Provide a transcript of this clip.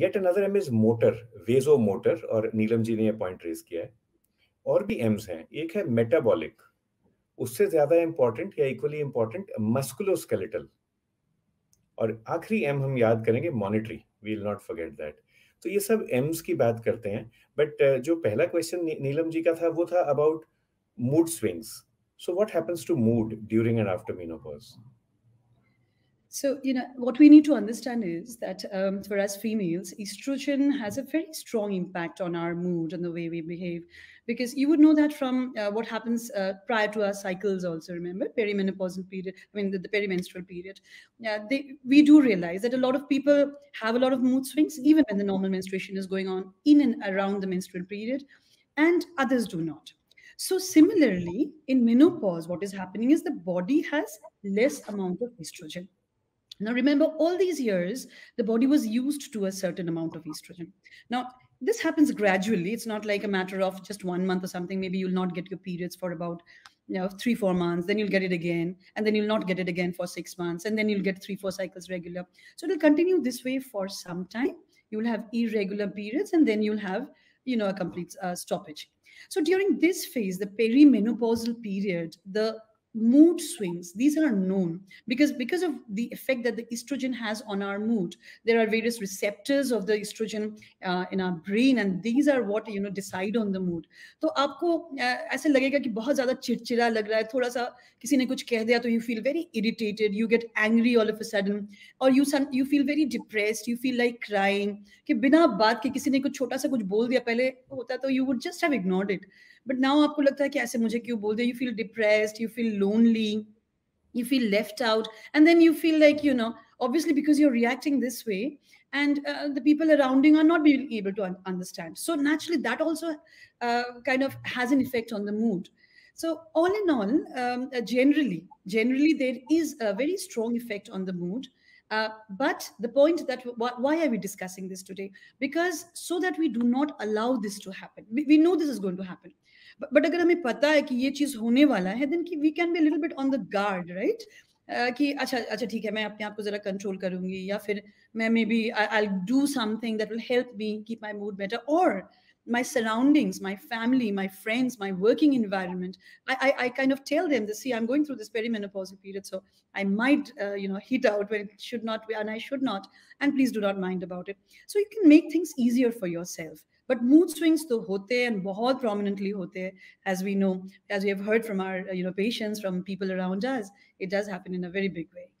Yet another M is motor वेजो motor और नीलम जी ने यह पॉइंट रेज किया है और भी एम्स हैं एक है मेटाबॉलिक उससे ज्यादा इंपॉर्टेंट या इक्वली इंपॉर्टेंट मस्कुलोस्केलेटल और आखिरी एम हम याद करेंगे monetary we will not forget that तो ये सब एम्स की बात करते हैं बट uh, जो पहला क्वेश्चन नीलम जी का था वो था about mood swings so what happens to mood during and after menopause So, you know, what we need to understand is that um, for us females, estrogen has a very strong impact on our mood and the way we behave. Because you would know that from uh, what happens uh, prior to our cycles, also, remember, perimenopausal period, I mean, the, the perimenstrual period. they, we do realize that a lot of people have a lot of mood swings, even when the normal menstruation is going on in and around the menstrual period, and others do not. So similarly, in menopause, what is happening is the body has less amount of estrogen now, remember, all these years, the body was used to a certain amount of estrogen. Now, this happens gradually. It's not like a matter of just one month or something. Maybe you'll not get your periods for about you know, three, four months. Then you'll get it again. And then you'll not get it again for six months. And then you'll get three, four cycles regular. So it'll continue this way for some time. You'll have irregular periods and then you'll have, you know, a complete uh, stoppage. So during this phase, the perimenopausal period, the mood swings these are known because because of the effect that the estrogen has on our mood there are various receptors of the estrogen uh, in our brain and these are what you know decide on the mood तो aise lagega ki bahut zyada ज्यादा lag raha hai thoda sa kisi ne kuch keh diya to you feel very irritated you get angry all of a sudden or you some you feel very depressed you feel like crying ki bina baat ke kisi ne kuch छोटा sa kuch bol diya pehle hota to you would just have ignored it But now, आपको लगता है कि ऐसे you feel बोल दिया you feel you feel left out and then you feel like you know obviously because you're reacting this way and uh, the people around you are not being able to understand so naturally that also uh, kind of has an effect on the mood so all in all um, uh, generally generally there is a very strong effect on the mood uh, but the point that why, why, are we discussing this today? Because so that we do not allow this to happen. We, we know this is going to happen. But, but अगर हमें पता है कि ये चीज होने then we can be a little bit on the guard, right? Uh, कि अच्छा अच्छा ठीक है मैं अपने आप को जरा कंट्रोल करूंगी या फिर मैं maybe I do something that will help me keep my mood better और my surroundings, my family, my friends, my working environment. I, I, I, kind of tell them that, see, I'm going through this perimenopausal period, so I might, uh, you know, hit out when it should not be, and I should not, and please do not mind about it. So you can make things easier for yourself. But mood swings to hote and bahut prominently hote, as we know, as we have heard from our, you know, patients, from people around us, it does happen in a very big way.